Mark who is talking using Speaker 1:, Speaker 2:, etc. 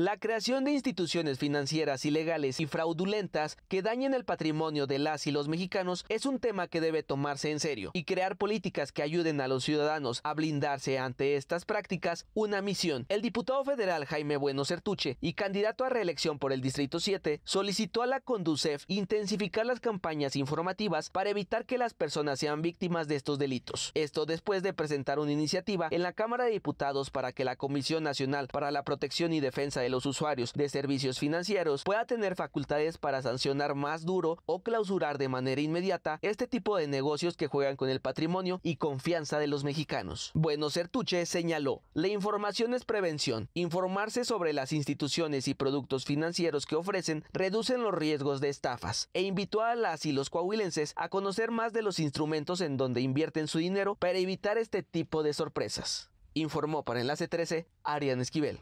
Speaker 1: La creación de instituciones financieras ilegales y fraudulentas que dañen el patrimonio de las y los mexicanos es un tema que debe tomarse en serio y crear políticas que ayuden a los ciudadanos a blindarse ante estas prácticas una misión. El diputado federal Jaime Bueno Certuche y candidato a reelección por el Distrito 7 solicitó a la Conducef intensificar las campañas informativas para evitar que las personas sean víctimas de estos delitos. Esto después de presentar una iniciativa en la Cámara de Diputados para que la Comisión Nacional para la Protección y Defensa de los usuarios de servicios financieros pueda tener facultades para sancionar más duro o clausurar de manera inmediata este tipo de negocios que juegan con el patrimonio y confianza de los mexicanos. Bueno, Certuche señaló, la información es prevención. Informarse sobre las instituciones y productos financieros que ofrecen reducen los riesgos de estafas e invitó a las y los coahuilenses a conocer más de los instrumentos en donde invierten su dinero para evitar este tipo de sorpresas. Informó para Enlace 13 Ariane Esquivel.